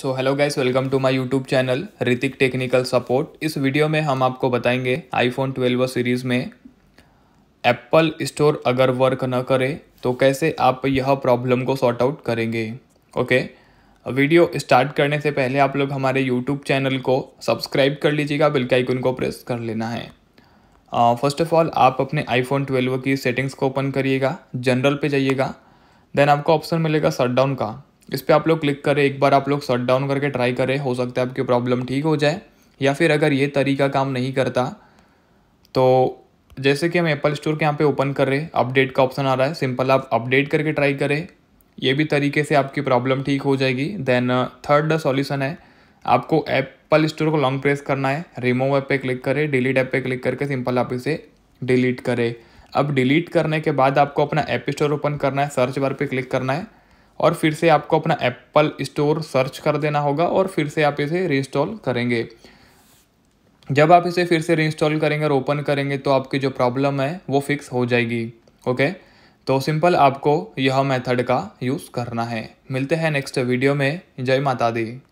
so hello guys welcome to my YouTube channel Hritik technical support इस video में हम आपको बताएंगे आईफोन 12 सीरीज़ में एप्पल स्टोर अगर वर्क न करे तो कैसे आप यह प्रॉब्लम को सॉर्ट आउट करेंगे ओके वीडियो स्टार्ट करने से पहले आप लोग हमारे यूट्यूब चैनल को सब्सक्राइब कर लीजिएगा बिल्कुल आइकन को प्रेस कर लेना है फर्स्ट ऑफ ऑल आप अपने आईफोन ट्वेल्व की सेटिंग्स को ओपन करिएगा जनरल पर जाइएगा देन आपको ऑप्शन मिलेगा शटडाउन का इस पर आप लोग क्लिक करें एक बार आप लोग शट डाउन करके ट्राई करें हो सकता है आपकी प्रॉब्लम ठीक हो जाए या फिर अगर ये तरीका काम नहीं करता तो जैसे कि हम एप्पल स्टोर के यहाँ पे ओपन कर रहे अपडेट का ऑप्शन आ रहा है सिंपल आप अपडेट करके ट्राई करें ये भी तरीके से आपकी प्रॉब्लम ठीक हो जाएगी देन थर्ड सॉल्यूशन है आपको एप्पल स्टोर को लॉन्ग प्रेस करना है रिमूव ऐप पे क्लिक करें डिलीट ऐप पे क्लिक करके सिंपल आप इसे डिलीट करें अब डिलीट करने के बाद आपको अपना ऐप स्टोर ओपन करना है सर्च बार पे क्लिक करना है और फिर से आपको अपना एप्पल स्टोर सर्च कर देना होगा और फिर से आप इसे रिंस्टॉल करेंगे जब आप इसे फिर से रिंस्टॉल करेंगे और ओपन करेंगे तो आपकी जो प्रॉब्लम है वो फिक्स हो जाएगी ओके तो सिंपल आपको यह मेथड का यूज़ करना है मिलते हैं नेक्स्ट वीडियो में जय माता दी